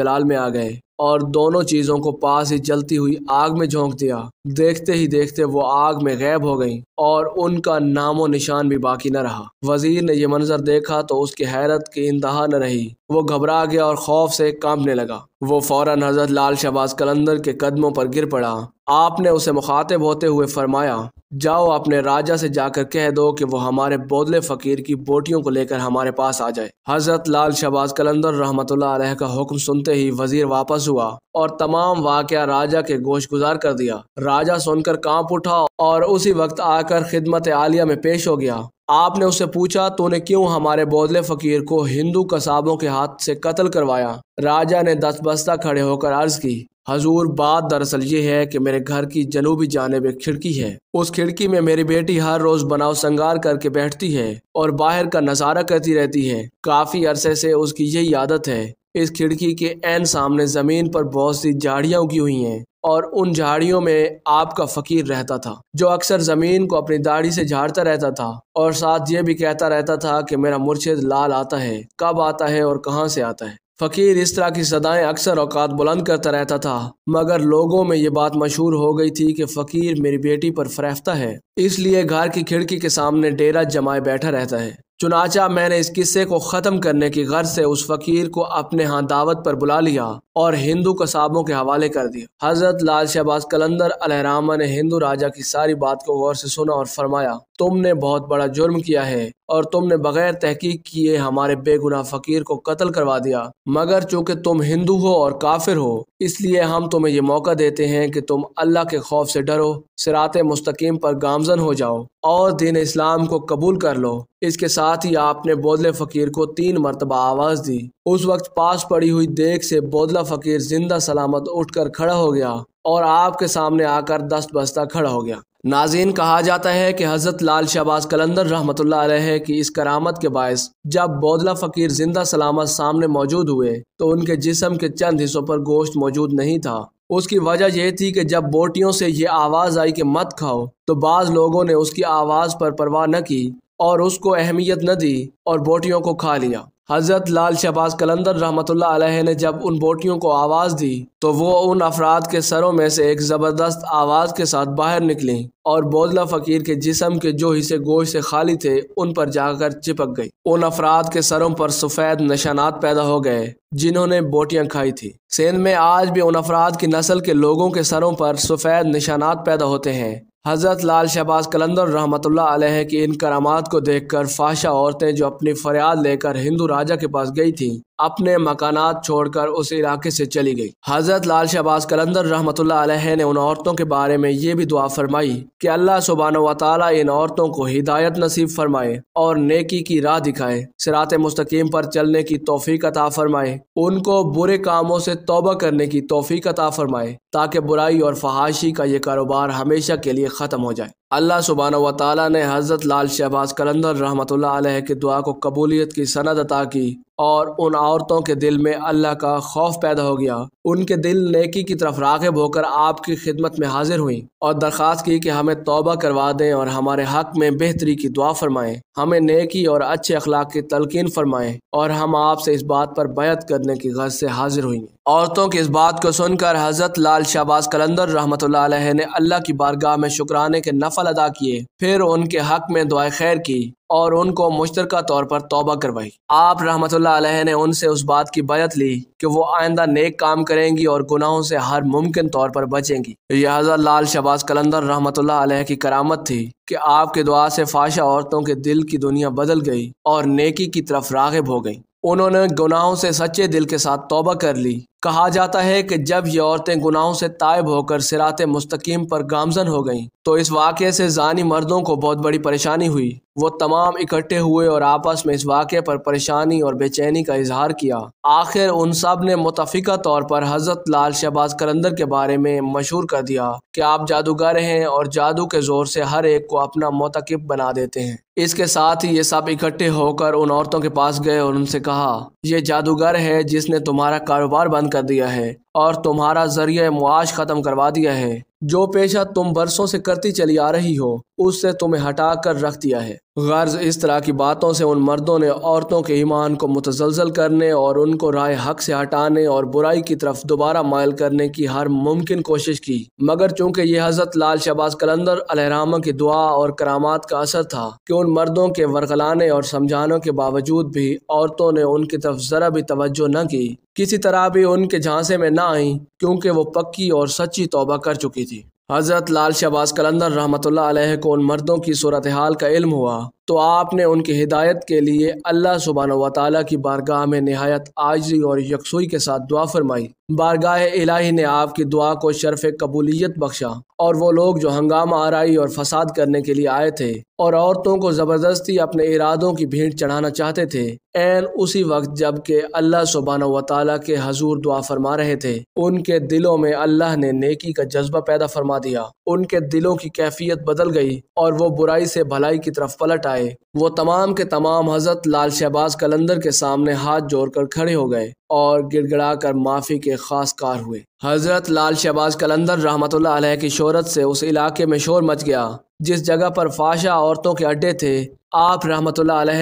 जलाल में आ गए और दोनों चीज़ों को पास ही जलती हुई आग में झोंक दिया देखते ही देखते वो आग में गायब हो गई और उनका नामो निशान भी बाकी न रहा वजीर ने यह मंजर देखा तो उसकी हैरत की इंतहा न रही वो घबरा गया और खौफ से कांपने लगा वो फौरन हजरत लाल शहबाज कलंदर के कदमों पर गिर पड़ा आपने उसे मुखातिब होते हुए फरमाया जाओ अपने राजा से जाकर कह दो कि वो हमारे बोदले फ़कीर की बोटियों को लेकर हमारे पास आ जाए हज़रत लाल शहबाज कलंदर रहमतुल्लाह का हुक्म सुनते ही वजीर वापस हुआ और तमाम वाकया राजा के गोश गुजार कर दिया राजा सुनकर कांप उठा और उसी वक्त आकर खिदमत आलिया में पेश हो गया आपने उसे पूछा तूने तो क्यों हमारे बौदले फकीर को हिंदू कसाबों के हाथ से कत्ल करवाया राजा ने दस बस्ता खड़े होकर अर्ज की हजूर बात दरअसल ये है कि मेरे घर की जनूबी जानेब एक खिड़की है उस खिड़की में मेरी बेटी हर रोज बनाव संगार करके बैठती है और बाहर का नज़ारा करती रहती है काफी अरसे से उसकी यही आदत है इस खिड़की के एन सामने जमीन पर बहुत सी झाड़ियाँ उगी हुई हैं और उन झाड़ियों में आपका फ़कीर रहता था जो अक्सर ज़मीन को अपनी दाढ़ी से झाड़ता रहता था और साथ ये भी कहता रहता था कि मेरा मुर्शिद लाल आता है कब आता है और कहाँ से आता है फ़कीर इस तरह की सदाएं अक्सर औकात बुलंद करता रहता था मगर लोगों में ये बात मशहूर हो गई थी कि फ़कीर मेरी बेटी पर फरेफ्ता है इसलिए घर की खिड़की के सामने डेरा जमाए बैठा रहता है चुनाचा मैंने इस किस्से को ख़त्म करने की गर्ज से उस फ़कीर को अपने यहाँ दावत पर बुला लिया और हिंदू कसाबों के हवाले कर दिया हज़रत लाल शहबाज कलंदर अलहरामा ने हिंदू राजा की सारी बात को गौर से सुना और फरमाया तुमने बहुत बड़ा जुर्म किया है और तुमने बगैर तहकीक किए हमारे बेगुनाह फ़कीर को कत्ल करवा दिया मगर चूंकि तुम हिंदू हो और काफिर हो इसलिए हम तुम्हें ये मौका देते हैं कि तुम अल्लाह के खौफ से डरो सिरात मुस्तकीम पर गामजन हो जाओ और दीन इस्लाम को कबूल कर लो इसके साथ ही आपने बोदले फ़कीर को तीन मरतबा आवाज़ दी उस वक्त पास पड़ी हुई देख से बोदला फ़कीर जिंदा सलामत उठकर खड़ा हो गया और आपके सामने आकर दस्त बस्ता खड़ा हो गया नाजीन कहा जाता है कि हज़रत लाल शहबाज कलंदर रहमत की इस करामत के बायस जब बोदला फ़कीर जिंदा सलामत सामने मौजूद हुए तो उनके जिसम के चंद हिस्सों पर गोश्त मौजूद नहीं था उसकी वजह यह थी कि जब बोटियों से यह आवाज़ आई कि मत खाओ तो बाज़ लोगों ने उसकी आवाज़ पर परवाह न की और उसको अहमियत न दी और बोटियों को खा लिया हज़रत लाल शहबाज कलंदर रहमतुल्लाह अलैह ने जब उन बोटियों को आवाज़ दी तो वो उन अफराद के सरों में से एक ज़बरदस्त आवाज़ के साथ बाहर निकली और बोदला फ़कीर के जिसम के जो हिस्से गोश से खाली थे उन पर जाकर चिपक गई उन अफराद के सरों पर सफ़ेद निशानात पैदा हो गए जिन्होंने बोटियाँ खाई थी सेंध में आज भी उन अफराद की नस्ल के लोगों के सरों पर सफ़ेद निशानात पैदा होते हैं हज़रत लाल शहबाज कलंदर रहमतुल्लाह अलैह की इन करामात को देखकर फाशा औरतें जो अपनी फ़रियाद लेकर हिंदू राजा के पास गई थीं अपने मकानात छोड़कर उस इलाके से चली गई हजरत लाल शहबाज कलंदर रहमत ने उन औरतों के बारे में ये भी दुआ फरमाई कि अल्लाह सुबहान वाली इन औरतों को हिदायत नसीब फरमाए और नेकी की राह दिखाए सिरात मुस्तकीम पर चलने की तोफ़ी अता फरमाए उनको बुरे कामों से तोबा करने की तोफ़ी अता फरमाए ताकि बुराई और फहाशी का ये कारोबार हमेशा के लिए ख़त्म हो जाए अल्लाह सुबहान व ताली ने हज़रत लाल शहबाज कलंदर रहमत की दुआ को कबूलियत की सनद अता की और उन औरतों के दिल में अल्लाह का खौफ पैदा हो गया उनके दिल नेकी की तरफ रागब होकर आपकी खिदमत में हाजिर हुई और दरख्वास्त की कि हमें तौबा करवा दें और हमारे हक में बेहतरी की दुआ फरमाएं हमें नेकी और अच्छे अखलाक की तलकिन फरमाएं और हम आपसे इस बात पर बैत करने की गर्ज से हाजिर हुई औरतों की इस बात को सुनकर हज़रत लाल शहबाज कलंदर रहमत ने अल्लाह की बारगाह में शुक्राने के नफल अदा किए फिर उनके हक में दुआ खैर की और उनको मुश्तर तौर पर तोबा करवाई आप रहमत ने उनसे उस बात की बयत ली कि वो आइंदा नेक काम करेंगी और गुनाहों से हर मुमकिन तौर पर बचेंगी यह हज़रत लाल शहबाज कलंदर रहमत की करामत थी कि आपके दुआ से फाशा औरतों के दिल की दुनिया बदल गई और नेकी की तरफ रागब हो गई उन्होंने गुनाहों से सच्चे दिल के साथ तोबा कर ली कहा जाता है कि जब ये औरतें गुनाहों से तायब होकर सिरात मुस्तकीम पर गामजन हो गईं तो इस वाक़े से जानी मर्दों को बहुत बड़ी परेशानी हुई वो तमाम इकट्ठे हुए और आपस में इस वाक़े पर परेशानी और बेचैनी का इजहार किया आखिर उन सब ने मुतफ़ा तौर पर हज़रत लाल शहबाज कलंदर के बारे में मशहूर कर दिया कि आप जादूगर हैं और जादू के ज़ोर से हर एक को अपना मोतकब बना देते हैं इसके साथ ही ये सब इकट्ठे होकर उन औरतों के पास गए और उनसे कहा यह जादूगर है जिसने तुम्हारा कारोबार बंद कर दिया है और तुम्हारा जरिए मुआश ख़त्म करवा दिया है जो पेशा तुम बरसों से करती चली आ रही हो उससे तुम्हें हटा कर रख दिया है गर्ज इस तरह की बातों से उन मर्दों ने औरतों के ईमान को मुतजलजल करने और उनको राय हक से हटाने और बुराई की तरफ दोबारा मायल करने की हर मुमकिन कोशिश की मगर चूंकि यह हजरत लाल शहबाज कलंदर अलहरामा की दुआ और करामात का असर था कि उन मर्दों के वर्गलाने और समझानों के बावजूद भी औरतों ने उनकी तरफ ज़रा भी तवज्जो न की किसी तरह भी उनके झांसे में ना आई क्योंकि वो पक्की और सच्ची तोबा कर चुकी थी हज़रत लाल शहबाज कलंदर अलैह को उन मर्दों की सूरत हाल का इल्म हुआ तो आपने उनकी हिदायत के लिए अल्लाह सुबहान व की बारगाह में नहायत आजी और यकसुई के साथ दुआ फरमाई बारगाह इलाही ने आपकी दुआ को शरफ कबूलियत बख्शा और वो लोग जो हंगामा आरई और फसाद करने के लिए आए थे और औरतों को ज़बरदस्ती अपने इरादों की भीड़ चढ़ाना चाहते थे एन उसी वक्त जब के अल्लाह सुबहान व के हजूर दुआ फरमा रहे थे उनके दिलों में अल्लाह ने नेकी का जज्बा पैदा फरमा दिया उनके दिलों की कैफियत बदल गई और वो बुराई से भलाई की तरफ पलट आए आए वो तमाम के तमाम हजरत लाल शहबाज कलंदर के सामने हाथ जोड़कर खड़े हो गए और गिड़गड़ा कर माफ़ी के खास कार हुए हजरत लाल शहबाज कलंदर रहमत की शोहरत से उस इलाके में शोर मच गया जिस जगह पर फाशा औरतों के अड्डे थे आप रहमत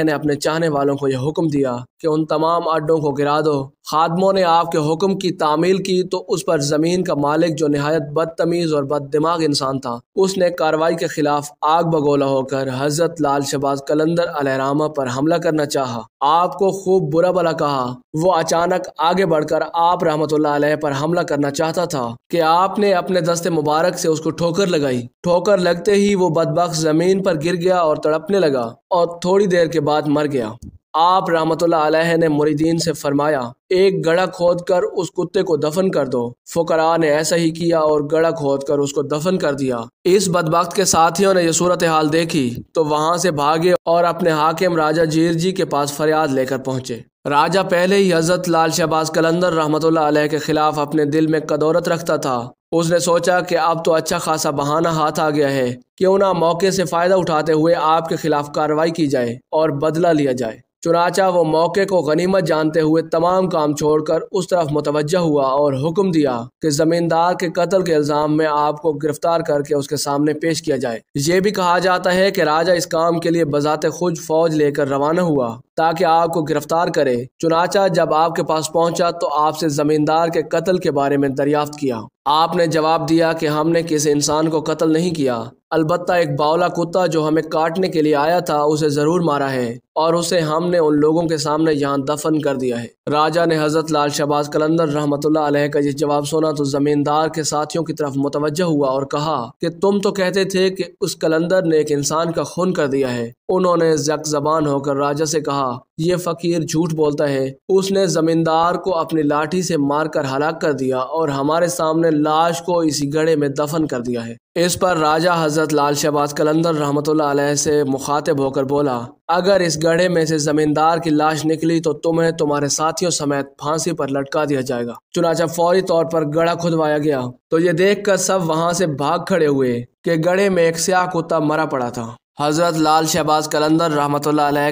ने अपने चाहने वालों को यह हुक्म दिया कि उन तमाम अड्डों को गिरा दो खादमों ने आपके हुक्म की तामील की तो उस पर ज़मीन का मालिक जो नहायत बदतमीज़ और बददिमाग इंसान था उसने कार्रवाई के खिलाफ आग बगोला होकर हजरत लाल शबाज कलंदर अलहरामा पर हमला करना चाहा आपको खूब बुरा भला कहा वो अचानक आगे बढ़कर आप रहमत पर हमला करना चाहता था कि आपने अपने दस्ते मुबारक से उसको ठोकर लगाई ठोकर लगते ही वो बदबक जमीन पर गिर गया और तड़पने लगा और थोड़ी देर के बाद मर गया आप रामतः ने मुरीदीन से फरमाया एक गड़ा खोद कर उस कुत्ते को दफन कर दो फुकरा ने ऐसा ही किया और गड़ा खोद कर उसको दफन कर दिया इस बदबक के साथियों ने यह सूरत हाल देखी तो वहां से भागे और अपने हाकिम राजा जीर जी के पास फरियाद लेकर पहुंचे राजा पहले ही हजरत लाल शहबाज कलंदर रहमत के खिलाफ अपने दिल में कदौरत रखता था उसने सोचा कि अब तो अच्छा खासा बहाना हाथ आ गया है क्यों ना मौके से फ़ायदा उठाते हुए आपके खिलाफ कार्रवाई की जाए और बदला लिया जाए चुनाचा वो मौके को गनीमत जानते हुए तमाम काम छोड़कर उस तरफ मुतवजह हुआ और हुक्म दिया कि जमींदार के कत्ल के इल्ज़ाम में आपको गिरफ्तार करके उसके सामने पेश किया जाए ये भी कहा जाता है कि राजा इस काम के लिए बजात खुद फौज लेकर रवाना हुआ ताकि आपको गिरफ्तार करे चुनाचा जब आपके पास पहुंचा तो आपसे जमींदार के कत्ल के बारे में दरियाफ्त किया आपने जवाब दिया कि हमने किसी इंसान को कत्ल नहीं किया अलबत्ता एक बावला कुत्ता जो हमें काटने के लिए आया था उसे ज़रूर मारा है और उसे हमने उन लोगों के सामने यहाँ दफन कर दिया है राजा ने हज़रत लाल शहबाज कलंदर रहमत का यह जवाब सुना तो ज़मींदार के साथियों की तरफ मुतवजह हुआ और कहा कि तुम तो कहते थे कि उस कलंदर ने एक इंसान का खून कर दिया है उन्होंने जक जबान होकर राजा से कहा ये फकीर झूठ बोलता है उसने जमींदार को अपनी लाठी से मारकर हलाक कर दिया और हमारे सामने लाश को इसी गढ़े में दफन कर दिया है इस पर राजा हजरत लाल शहबाज कलंदर रहमत से मुखातिब होकर बोला अगर इस गढ़े में से जमींदार की लाश निकली तो तुम्हें तुम्हारे साथियों समेत फांसी पर लटका दिया जाएगा चुनाचा फौरी तौर पर गढ़ा खुदवाया गया तो ये देखकर सब वहां से भाग खड़े हुए कि गढ़े में एक स्याह कुत्ता मरा पड़ा था हज़रत लाल शहबाज कलंदर रहमत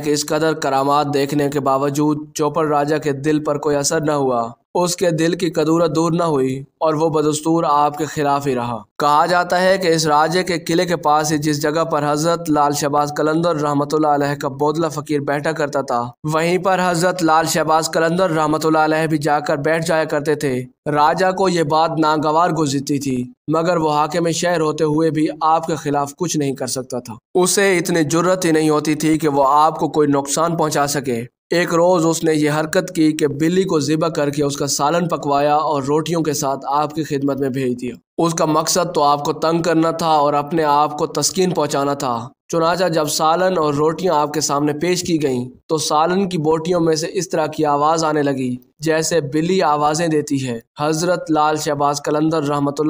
के इस कदर करामात देखने के बावजूद चोपड़ राजा के दिल पर कोई असर न हुआ उसके दिल की कदूरत दूर न हुई और वो बदस्तूर आपके खिलाफ ही रहा कहा जाता है कि इस राजे के किले के पास ही जिस जगह पर हजरत लाल शहबाज कलंदर रहमत का बोदला फकीर बैठा करता था वहीं पर हजरत लाल शहबाज कलंदर रहमत भी जाकर बैठ जाया करते थे राजा को ये बात नागवार गुजरती थी मगर वो हाके में शहर होते हुए भी आपके खिलाफ कुछ नहीं कर सकता था उसे इतनी जरूरत ही नहीं होती थी कि वो आपको कोई नुकसान पहुंचा सके एक रोज़ उसने यह हरकत की कि बिल्ली को ज़िबा करके उसका सालन पकवाया और रोटियों के साथ आपकी खिदमत में भेज दिया उसका मकसद तो आपको तंग करना था और अपने आप को तस्किन पहुंचाना था चुनाचा जब सालन और रोटियां आपके सामने पेश की गईं तो सालन की बोटियों में से इस तरह की आवाज़ आने लगी जैसे बिल्ली आवाज़ें देती है हज़रत लाल शहबाज कलंदर रहमत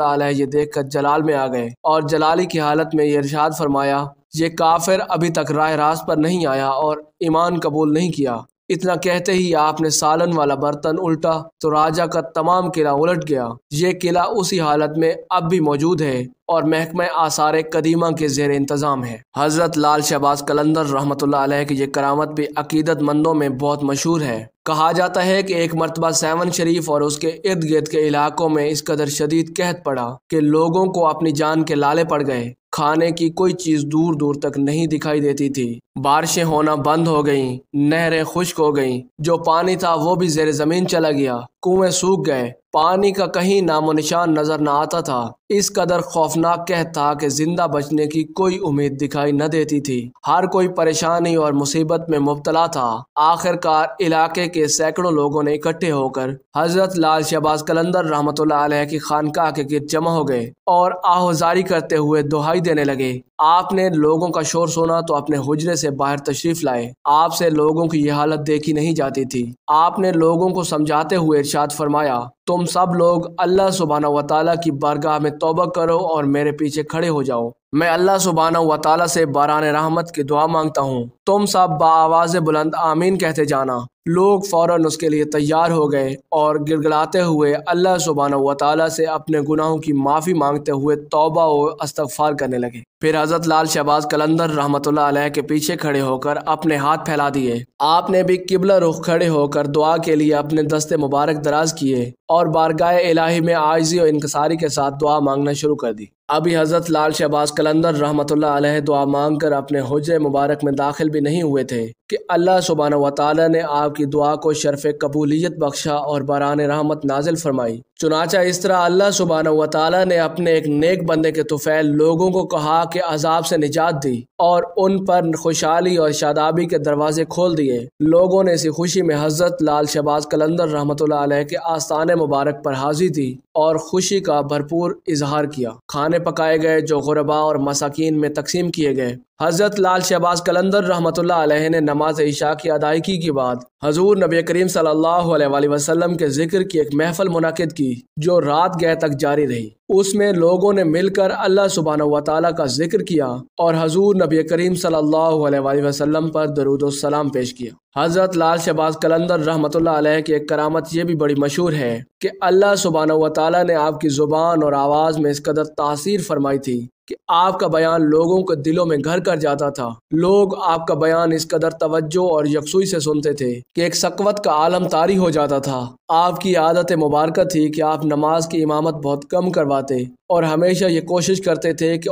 ये कर जलाल में आ गए और जलाली की हालत में ये इरशाद फरमाया ये काफिर अभी तक राह रास्त पर नहीं आया और ईमान कबूल नहीं किया इतना कहते ही आपने सालन वाला बर्तन उल्टा तो राजा का तमाम किला उलट गया ये किला उसी हालत में अब भी मौजूद है और महकमे आसार कदीमा के जेर इंतज़ाम है हज़रत लाल शहबाज कलंदर रहमत की ये करामत भी मंदों में बहुत मशहूर है कहा जाता है कि एक मरतबा सैवन शरीफ और उसके इर्द गिर्द के इलाकों में इस कदर शदीद कहत पड़ा कि लोगों को अपनी जान के लाले पड़ गए खाने की कोई चीज़ दूर दूर तक नहीं दिखाई देती थी बारिशें होना बंद हो गईं, नहरें खुश्क हो गईं, जो पानी था वो भी जेर जमीन चला गया कुएं सूख गए पानी का कहीं नामो निशान नजर न आता था इस कदर खौफनाक कह था कि जिंदा बचने की कोई उम्मीद दिखाई न देती थी हर कोई परेशानी और मुसीबत में मुबतला था आखिरकार इलाके के सैकड़ों लोगों ने इकट्ठे होकर हजरत लाल शहबाज कलंदर रहमत की खानका के गिर जमा हो गए और आहोजारी करते हुए दुहाई देने लगे आपने लोगों का शोर सुना तो अपने हुजरे से बाहर तशरीफ लाए आपसे लोगों की यह हालत देखी नहीं जाती थी आपने लोगों को समझाते हुए इर्शाद फरमाया तुम सब लोग अल्लाह सुबहाना व की बारगाह में तोबा करो और मेरे पीछे खड़े हो जाओ मैं अल्लाह सुबहाना व से बारान रहमत की दुआ मांगता हूँ तुम सब बावाज़ बुलंद आमीन कहते जाना लोग फ़ौरन उसके लिए तैयार हो गए और गिड़गड़ाते हुए अल्लाह सुबहाना व से अपने गुनाहों की माफ़ी मांगते हुए तोबा और अस्तफ़ार करने लगे फिर हज़रत लाल शहबाज कलंदर रहमत के पीछे खड़े होकर अपने हाथ फैला दिए आपने भी किबला रुख खड़े होकर दुआ के लिए अपने दस्ते मुबारक दराज किए और बारगाह इलाही में आजी और इंकसारी के साथ दुआ मांगना शुरू कर दी अभी हज़रत लाल शहबाज कलंदर रहमत दुआ मांग कर अपने हज मुबारक में दाखिल भी नहीं हुए थे कि अल्लाह सुबहाना व ताली ने आपकी दुआ को शरफ़ कबूलियत बख्शा और बरान रहमत नाजिल फरमाई चुनाचा इस तरह अल्लाह सुबहाना व ताली ने अपने एक नेक बंदे के तुफैल लोगों को कहा कि अजाब से निजात दी और उन पर खुशहाली और शादाबी के दरवाजे खोल दिए लोगों ने इसी खुशी में हज़रत लाल शहबाज कलंदर रहमत के आस्थान मुबारक पर हाजिर दी और खुशी का भरपूर इजहार किया खाने पकाए गए जो गुरबा और मसाकिन में तकसीम किए गए हज़रत लाल शहबाज कलंदर रहमत ने नमाज इशा की अदायगी के बाद हजूर नबी करीम सल्लल्लाहु वसलम के जिक्र की एक महफल मुनद की जो रात गह तक जारी रही उसमें लोगों ने मिलकर अल्लाह सुबहान वाली का जिक्र किया और हजूर नबी करीम सल्लल्लाहु अलैहि वसल्लम पर दरुदोसलाम पेश किया हज़रत लाल शहबाज कलंदर रहमत की एक करामत यह भी बड़ी मशहूर है कि अल्लाह सुबहान वाली ने आपकी ज़ुबान और आवाज़ में इस कदर तासीर फरमाई थी कि आपका बयान लोगों के दिलों में घर कर जाता था लोग आपका बयान इस कदर तवज्जो और यकसुई से सुनते थे कि एक सकवत का आलम तारी हो जाता था आपकी आदत मुबारक थी कि आप नमाज की इमामत बहुत कम करवाते और हमेशा ये कोशिश करते थे कि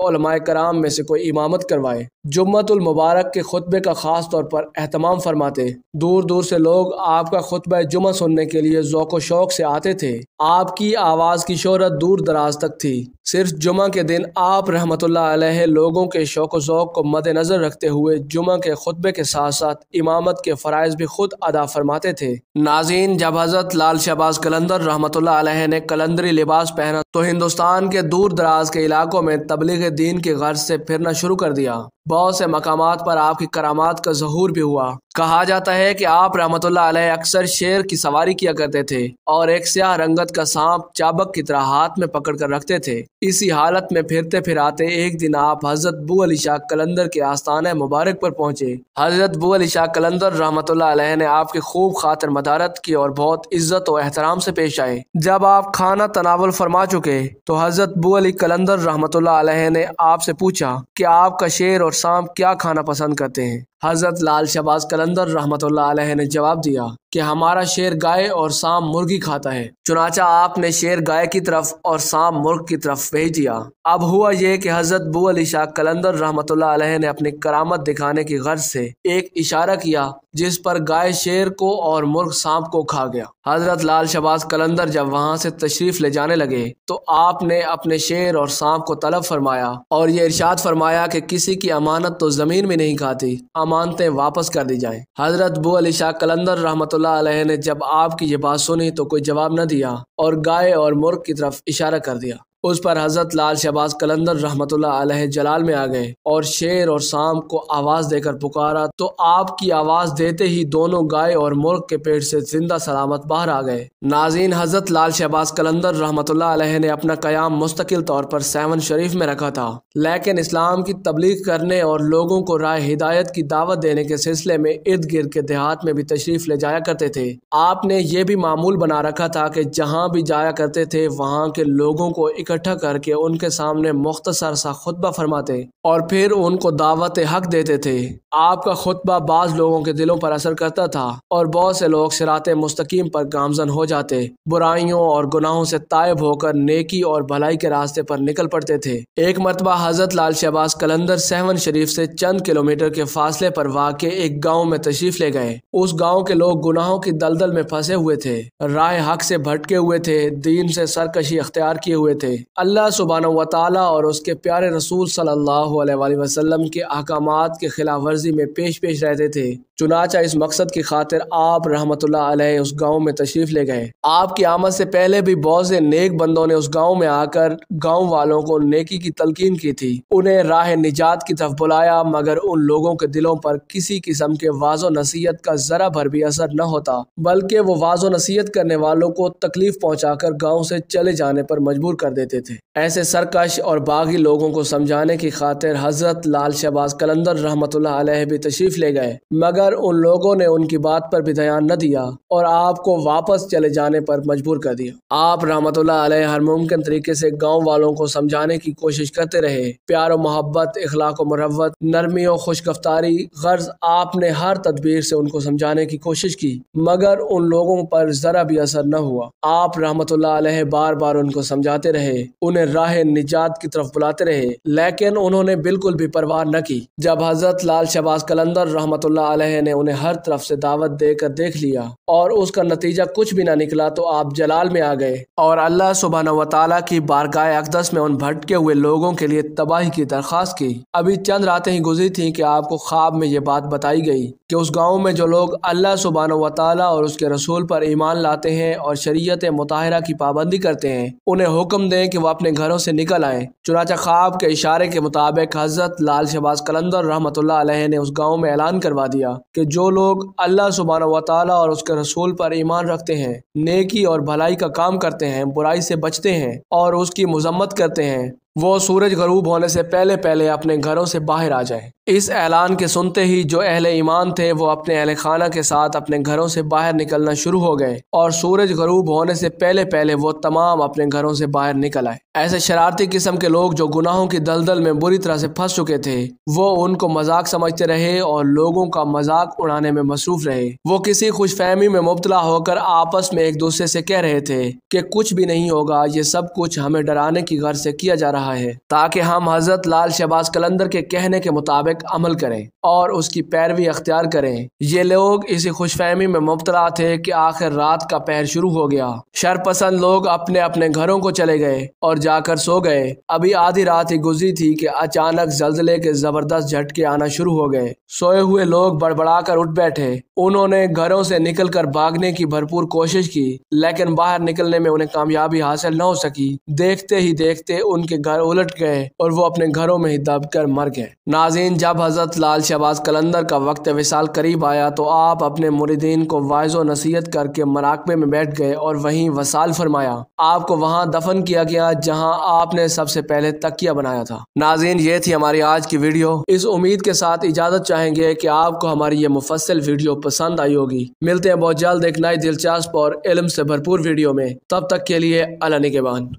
कराम में से कोई इमामत करवाए जुम्मतुल मुबारक के खुतबे का ख़ास तौर पर अहतमाम फरमाते दूर दूर से लोग आपका खुतब जुम्मन सुनने के लिए ओक शौक से आते थे आपकी आवाज़ की शहरत दूर दराज तक थी सिर्फ जुम्मे के दिन आप रहमत है लोगों के शौक शौक़ को मद्नज़र रखते हुए जुमा के खुतबे के साथ साथ इमामत के फ़रज़ भी खुद अदा फरमाते थे नाजीन जब हज़रत लाल शहबाज कलंदर रहमत ने कलंदरी लिबास पहना तो हिंदुस्तान के दूर दराज के इलाकों में तबलीग दीन की गर्ज से फिरना शुरू कर दिया बहुत से मकाम पर आपकी करामात का जहूर भी हुआ कहा जाता है कि आप रहमत अक्सर शेर की सवारी किया करते थे और एक स्याह रंगत का सांप चाबक की तरह हाथ में पकड़ कर रखते थे इसी हालत में फिरते फिराते एक दिन आप हजरत बू अली शाह कलंदर के आस्थान मुबारक पर पहुंचे हजरत बू अली शाह कलंदर रहमत ने आपकी खूब खातर मदारत की और बहुत इज्जत और एहतराम से पेश आए जब आप खाना तनावल फरमा चुके तो हजरत बू अली कलंदर रहमत ने आपसे पूछा की आपका शेर और और शाम क्या खाना पसंद करते हैं हज़रत लाल शबाज कलंदर रहमत ने जवाब दिया कि हमारा शेर गाय और सांप मुर्गी खाता है चुनाचा आपने शेर गाय की तरफ और सांप मुर्ग की तरफ भेज दिया अब हुआ यह कि हजरत बू अली शाह कलंदर रहमत ने अपनी करामत दिखाने की गर्ज से एक इशारा किया जिस पर गाय शेर को और मुर्ग सांप को खा गया हजरत लाल शबाज कलंदर जब वहां से तशरीफ ले जाने लगे तो आपने अपने शेर और सांप को तलब फरमाया और ये इर्शाद फरमाया कि किसी की अमानत तो जमीन में नहीं खाती अमानतें वापस कर दी जाएं। हजरत बू अली शाह कलंदर रहमत ने जब आपकी ये बात सुनी तो कोई जवाब न दिया और गाय और मुर्ग की तरफ इशारा कर दिया उस पर हजरत लाल शहबाज कलंदर रहमत जलाल में आ गए और शेर और शाम को आवाज देकर पुकारा तो आपकी आवाज देते ही दोनों गाय और मुर्ख के पेट से जिंदा सलामत बाहर आ गए नाजीन हजरत लाल शहबाज कलंदर रहमत ने अपना कयाम मुस्तकिल तौर पर सेवन शरीफ में रखा था लेकिन इस्लाम की तबलीग करने और लोगों को राय हिदायत की दावत देने के सिलसिले में इर्द गिर्द के देहात में भी तशरीफ ले जाया करते थे आपने ये भी मामूल बना रखा था की जहाँ भी जाया करते थे वहाँ के लोगों को इकट्ठा करके उनके सामने मुख्तसर सा खुतबा फरमाते और फिर उनको दावत हक देते थे आपका खुतबा बाज लोगों के दिलों पर असर करता था और बहुत से लोग सिरात मुस्तकीम पर गामजन हो जाते बुराइयों और गुनाहों से तायब होकर नेकी और भलाई के रास्ते पर निकल पड़ते थे एक मरतबा हजरत लाल शहबाज कलंदर सहवन शरीफ से चंद किलोमीटर के फासले पर वाक़ एक गाँव में तशरीफ ले गए उस गाँव के लोग गुनाहों की दलदल में फंसे हुए थे राय हक से भटके हुए थे दीन से सरकशी अख्तियार किए हुए थे अल्लाह सुबहाना वाली और उसके प्यारे रसूल सल्लल्लाहु अलैहि वसल्लम के अहकाम के खिलाफ वर्जी में पेश पेश रहते थे चुनाचा इस मकसद की खातिर आप रहमत उस गाँव में तशरीफ़ ले गए आपकी आमद से पहले भी बहुत से नेक बंदों ने उस गाँव में आकर गाँव वालों को नेकी की तलकीन की थी उन्हें राह निजात की तरफ बुलाया मगर उन लोगों के दिलों पर किसी किस्म के वाजो नसीहत का ज़रा भर भी असर न होता बल्कि वो वाजो नसीहत करने वालों को तकलीफ पहुँचाकर गाँव से चले जाने पर मजबूर कर देते थे ऐसे सरकश और बागी लोगों को समझाने की खातिर हजरत लाल शहबाज कलंदर रहमत भी तशरीफ ले गए मगर पर उन लोगों ने उनकी बात पर भी ध्यान न दिया और आपको वापस चले जाने पर मजबूर कर दिया आप रहमत हर मुमकिन तरीके से गाँव वालों को समझाने की कोशिश करते रहे प्यार मोहब्बत इखलाक मरवत नरमी और खुशगफ्तारी गर्ज आपने हर तदबीर से उनको समझाने की कोशिश की मगर उन लोगों पर जरा भी असर न हुआ आप रहमत बार बार उनको समझाते रहे उन्हें राह निजात की तरफ बुलाते रहे लेकिन उन्होंने बिल्कुल भी परवाह न की जब हजरत लाल शबाज कलंदर रहमतुल्ला मैंने उन्हें हर तरफ से दावत देकर देख लिया और उसका नतीजा कुछ भी ना निकला तो आप जलाल में आ गए और अल्लाह सुबहान वाली की बारगाह अकदस में उन भटके हुए लोगों के लिए तबाही की दरख्वास्त की अभी चंद रातें ही गुजरी थी कि आपको ख्वाब में ये बात बताई गई कि उस गांव में जो लोग अल्लाह सुबहान व और उसके रसूल पर ईमान लाते हैं और शरीयत मुताहरा की पाबंदी करते हैं उन्हें हुक्म दें कि वह अपने घरों से निकल आएं चुनाचा ख्वाब के इशारे के मुताबिक हज़रत लाल शबाज कलंदर रहमत ने उस गाँव में ऐलान करवा दिया कि जो लोग अल्लाह सुबहान व और उसके रसूल पर ईमान रखते हैं नेकी और भलाई का काम करते हैं बुराई से बचते हैं और उसकी मजम्मत करते हैं वो सूरज गरूब होने से पहले पहले अपने घरों से बाहर आ जाएं। इस ऐलान के सुनते ही जो अहले ईमान थे वो अपने अहल खाना के साथ अपने घरों से बाहर निकलना शुरू हो गए और सूरज गरूब होने से पहले पहले वो तमाम अपने घरों से बाहर निकल आए ऐसे शरारती किस्म के लोग जो गुनाहों की दलदल में बुरी तरह से फंस चुके थे वो उनको मजाक समझते रहे और लोगों का मजाक उड़ाने में मसरूफ रहे वो किसी खुश फहमी में मुबतला होकर आपस में एक दूसरे से कह रहे थे की कुछ भी नहीं होगा ये सब कुछ हमें डराने की गर्ज से किया जा रहा रहा है ताकि हम हजरत लाल शहबाज कलंदर के कहने के मुताबिक अमल करें और उसकी पैरवी अख्तियार करें ये लोग इसी खुशफहमी में मुबतला थे कि आखिर रात का पहर शुरू हो गया शरपसंद लोग अपने अपने घरों को चले गए और जाकर सो गए अभी आधी रात ही गुजरी थी कि अचानक जल्जले के जबरदस्त झटके आना शुरू हो गए सोए हुए लोग बड़बड़ा कर उठ बैठे उन्होंने घरों से निकल कर भागने की भरपूर कोशिश की लेकिन बाहर निकलने में उन्हें कामयाबी हासिल न हो सकी देखते ही देखते उनके घर उलट गए और वो अपने घरों में ही दब कर मर गए नाजीन जब हजरत लाल शहबाज कलंदर का वक्त विशाल करीब आया तो आप अपने मुरीदीन को वायज नसीहत करके मराकबे में बैठ गए और वही वसाल फरमाया आपको वहाँ दफन किया गया जहाँ आपने सबसे पहले तकिया बनाया था नाजीन ये थी हमारी आज की वीडियो इस उम्मीद के साथ इजाजत चाहेंगे कि आपको हमारी ये मुफसल वीडियो पसंद आई होगी मिलते हैं बहुत जल्द एक नई दिलचस्प और इलम से भरपूर वीडियो में तब तक के लिए अला निगेबान